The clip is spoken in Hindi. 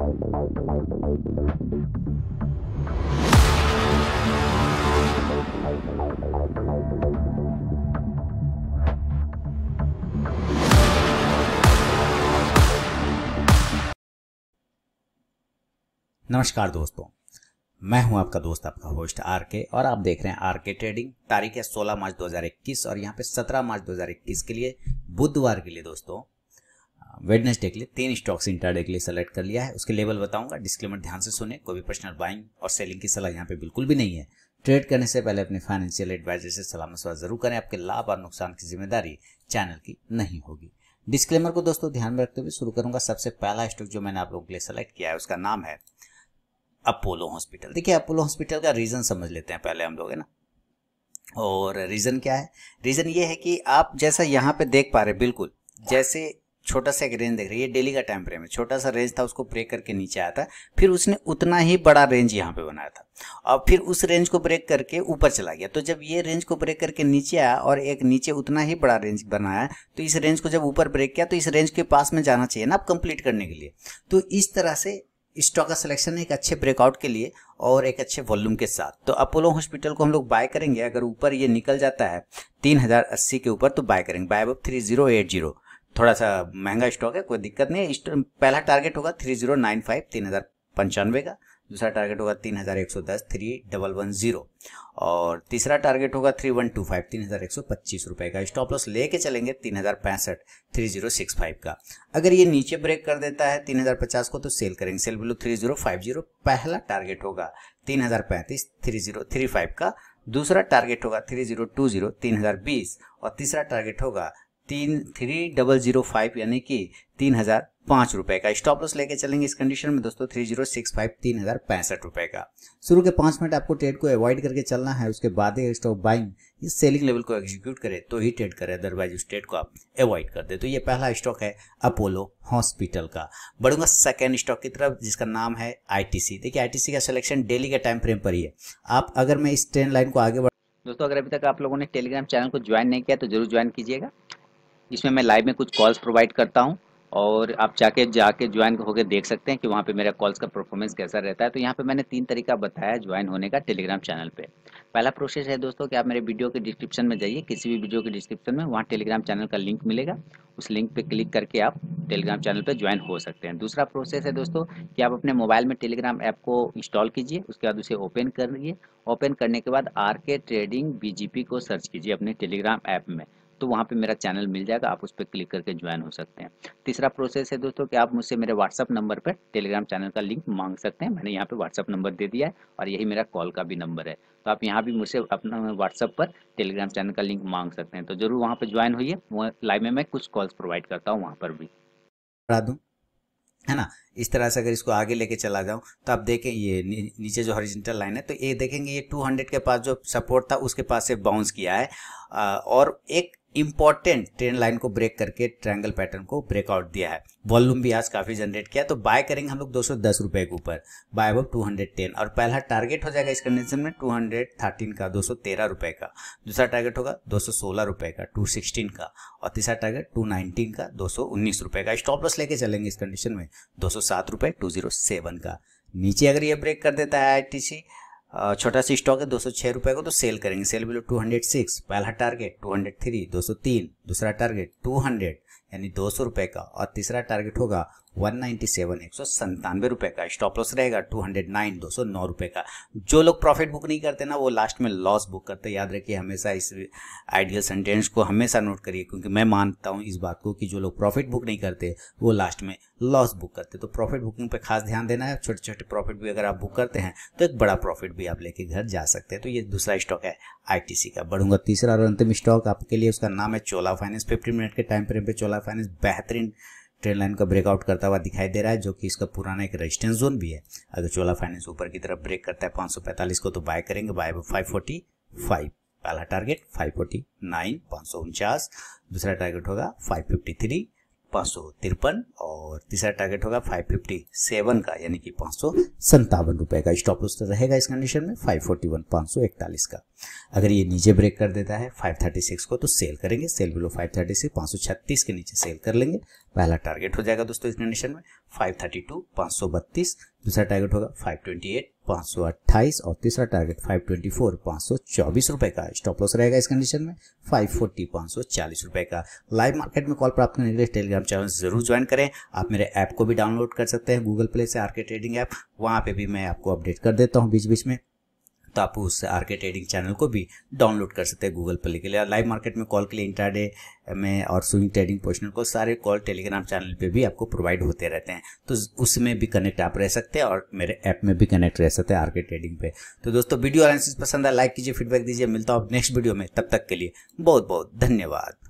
नमस्कार दोस्तों मैं हूं आपका दोस्त आपका होस्ट आर के और आप देख रहे हैं आर के ट्रेडिंग तारीख है 16 मार्च 2021 और यहां पे 17 मार्च 2021 के लिए बुधवार के लिए दोस्तों वेडनेसडे के लिए तीन स्टॉक्स इंटरडे के लिए सेलेक्ट कर लिया है उसके लेवल बताऊंगा डिस्क्लेमर ध्यान से सुने कोई भी पर्सनल बाइंग और सेलिंग की सलाह यहाँ पे बिल्कुल भी नहीं है ट्रेड करने से पहले अपने फाइनेंशियल एडवाइजर से सलाह मशवरा जरूर करें आपके लाभ और नुकसान की जिम्मेदारी चैनल की नहीं होगी डिस्क्लेमर को दोस्तों ध्यान में रखते हुए शुरू करूंगा सबसे पहला स्टॉक जो मैंने आप लोगों के लिए सेलेक्ट किया है उसका नाम है अपोलो हॉस्पिटल देखिए अपोलो हॉस्पिटल का रीज़न समझ लेते हैं पहले हम लोग है ना और रीज़न क्या है रीज़न ये है कि आप जैसा यहाँ पे देख पा रहे बिल्कुल जैसे छोटा सा एक रेंज देख रहे हैं ये डेली का टाइम फ्रेम है छोटा सा रेंज था उसको ब्रेक करके नीचे आया था फिर उसने उतना ही बड़ा रेंज यहाँ पे बनाया था और फिर उस रेंज को ब्रेक करके ऊपर चला गया तो जब ये रेंज को ब्रेक करके नीचे आया और एक नीचे उतना ही बड़ा रेंज बनाया तो इस रेंज को जब ऊपर ब्रेक किया तो इस रेंज के पास में जाना चाहिए ना आप कंप्लीट करने के लिए तो इस तरह से स्टॉक का सिलेक्शन एक अच्छे ब्रेकआउट के लिए और एक अच्छे वॉल्यूम के साथ तो अपोलो हॉस्पिटल को हम लोग बाय करेंगे अगर ऊपर ये निकल जाता है तीन हजार अस्सी के ऊपर तो बाय करेंगे बाय अब थ्री जीरो एट जीरो थोड़ा सा महंगा स्टॉक है कोई दिक्कत नहीं पहला टारगेट होगा थ्री जीरो नाइन फाइव तीन हज़ार पंचानवे का दूसरा टारगेट होगा तीन हज़ार एक सौ दस थ्री डबल वन ज़ीरो और तीसरा टारगेट होगा थ्री वन टू फाइव तीन हज़ार एक सौ पच्चीस रुपए का स्टॉप लॉस लेके चलेंगे तीन हज़ार पैंसठ थ्री जीरो सिक्स फाइव का अगर ये नीचे ब्रेक कर देता है तीन हज़ार पचास को तो सेल करेंगे sell below three zero five zero पहला टारगेट होगा तीन हज़ार पैंतीस थ्री जीरो थ्री फाइव का दूसरा टारगेट होगा थ्री जीरो टू जीरो तीन हज़ार बीस और तीसरा टारगेट होगा तीन थ्री डबल जीरो फाइव यानी कि तीन हजार पांच रुपए का स्टॉप लॉस लेके चलेंगे इस कंडीशन में दोस्तों थ्री जीरो सिक्स फाइव तीन हजार पैंसठ रुपए का शुरू के पांच मिनट आपको ट्रेड को अवॉइड करके चलना है उसके बाद ही स्टॉक बाइंग इस सेलिंग लेवल को एग्जीक्यूट करे तो ही ट्रेड करे अदरवाइज उस ट्रेड को आप अवॉइड कर दे तो ये पहला स्टॉक है अपोलो हॉस्पिटल का बढ़ूंगा सेकेंड स्टॉक की तरफ जिसका नाम है आईटीसी देखिए आईटीसी का सिलेक्शन डेली के टाइम फ्रेम पर ही है आप अगर मैं इस ट्रेन लाइन को आगे दोस्तों अगर अभी तक आप लोगों ने टेलीग्राम चैनल को ज्वाइन नहीं किया तो जरूर ज्वाइन कीजिएगा इसमें मैं लाइव में कुछ कॉल्स प्रोवाइड करता हूँ और आप जाके जाके ज्वाइन होकर देख सकते हैं कि वहाँ पे मेरा कॉल्स का परफॉर्मेंस कैसा रहता है तो यहाँ पे मैंने तीन तरीका बताया ज्वाइन होने का टेलीग्राम चैनल पे पहला प्रोसेस है दोस्तों कि आप मेरे वीडियो के डिस्क्रिप्शन में जाइए किसी भी वीडियो के डिस्क्रिप्शन में वहाँ टेलीग्राम चैनल का लिंक मिलेगा उस लिंक पर क्लिक करके आप टेलीग्राम चैनल पर ज्वाइन हो सकते हैं दूसरा प्रोसेस है दोस्तों कि आप अपने मोबाइल में टेलीग्राम ऐप को इंस्टॉल कीजिए उसके बाद उसे ओपन करिए ओपन करने के बाद आर के ट्रेडिंग बी को सर्च कीजिए अपने टेलीग्राम ऐप में तो वहाँ पे मेरा चैनल मिल जाएगा आप उस पर क्लिक करके ज्वाइन हो सकते हैं तीसरा प्रोसेस है दोस्तों कि आप मुझसे मेरे व्हाट्सअप नंबर पर टेलीग्राम चैनल का लिंक मांग सकते हैं मैंने यहाँ पे व्हाट्सअप नंबर दे दिया है और यही मेरा कॉल का भी नंबर है तो आप यहाँ भी मुझसे अपना व्हाट्सअप पर टेलीग्राम चैनल का लिंक मांग सकते हैं तो जरूर वहाँ पर ज्वाइन होइए लाइव में मैं कुछ कॉल्स प्रोवाइड करता हूँ वहाँ पर भी करा दूँ है ना इस तरह से अगर इसको आगे लेके चला जाऊं तो आप देखें ये नी, नीचे जो हॉरिजेंटल लाइन है तो ये देखेंगे ये 200 के पास जो सपोर्ट था उसके पास से बाउंस किया है और एक इंपॉर्टेंट ट्रेन लाइन को ब्रेक करके ट्रायंगल पैटर्न को ब्रेकआउट दिया है वॉल्यूम भी आज काफी जनरेट किया तो बाय करेंगे हम लोग दो सौ दस रुपए के ऊपर बाय अब टू और पहला टारगेट हो जाएगा इस कंडीशन में टू हंड्रेड थर्टीन का दो सौ तेरह रुपए का दूसरा टारगेट होगा दो सौ सोलह रुपए का टू सिक्सटीन का और तीसरा टारगेट टू नाइनटीन का दो सौ उन्नीस रुपए का स्टॉप लॉस लेके चलेंगे इस कंडीशन में दो सौ सात रुपए टू जीरो सेवन का नीचे अगर ये ब्रेक कर देता है आई टी सी छोटा सा स्टॉक है दो सौ छः रुपये का तो सेल करेंगे sell below two hundred six पहला टारगेट टू हंड्रेड थ्री दो सौ तीन दूसरा टारगेट 200 यानी दो सौ रुपए का और तीसरा टारगेट होगा 197 एक सौ संतानवे का स्टॉप लॉस रहेगा 209 दो सौ नौ रुपये का जो लोग प्रॉफिट बुक नहीं करते ना वो लास्ट में लॉस बुक करते याद रखिए हमेशा इस आइडियल सेंटेंस को हमेशा नोट करिए क्योंकि मैं मानता हूँ इस बात को कि जो लोग प्रॉफिट बुक नहीं करते वो लास्ट में लॉस बुक करते तो प्रॉफिट बुकिंग पे खास ध्यान देना है छोटे छोटे प्रॉफिट भी अगर आप बुक करते हैं तो एक बड़ा प्रॉफिट भी आप लेके घर जा सकते हैं तो ये दूसरा स्टॉक है आई का बढ़ूंगा तीसरा और अंतिम स्टॉक आपके लिए उसका नाम है चोला फाइनेंस 15 मिनट के टाइम फ्रेम पे चोला फाइनेंस बेहतरीन ट्रेन लाइन का ब्रेकआउट करता हुआ दिखाई दे रहा है जो कि इसका पुराना एक रेजिस्टेंस जोन भी है अगर चोला फाइनेंस ऊपर की तरफ ब्रेक करता है 545 को तो बाय करेंगे बाय फाइव 545 पहला टारगेट 549 549 दूसरा टारगेट होगा 553 पांच सौ तिरपन और तीसरा टारगेट होगा फाइव फिफ्टी सेवन का यानी कि पांच सौ संतावन रुपए का स्टॉप लॉस तो रहेगा इस कंडीशन में फाइव फोर्टी वन पांच सौ इकतालीस का अगर ये नीचे ब्रेक कर देता है फाइव थर्टी सिक्स को तो सेल करेंगे sell below five thirty six सौ छत्तीस के नीचे सेल कर लेंगे पहला टारगेट हो जाएगा दोस्तों इस कंडीशन में फाइव थर्टी टू पांच सौ बत्तीस दूसरा टारगेट होगा 528 528 और तीसरा टारगेट 524 524 रुपए का स्टॉप लॉस रहेगा इस कंडीशन में 540 540 रुपए का लाइव मार्केट में कॉल प्राप्त करने के लिए टेलीग्राम चैनल जरूर ज्वाइन करें आप मेरे ऐप को भी डाउनलोड कर सकते हैं गूगल प्ले से आर के ट्रेडिंग ऐप वहां पे भी मैं आपको अपडेट कर देता हूँ बीच बीच में तो आप उस के ट्रेडिंग चैनल को भी डाउनलोड कर सकते हैं गूगल पर के लिए लाइव मार्केट में कॉल के लिए इंटरडे में और स्विंग ट्रेडिंग पोजिशनल को सारे कॉल टेलीग्राम चैनल पे भी आपको प्रोवाइड होते रहते हैं तो उसमें भी कनेक्ट आप रह सकते हैं और मेरे ऐप में भी कनेक्ट रह सकते हैं के ट्रेडिंग पे तो दोस्तों वीडियो एनालिसिस पसंद है लाइक कीजिए फीडबैक दीजिए मिलता हूँ नेक्स्ट वीडियो में तब तक के लिए बहुत बहुत धन्यवाद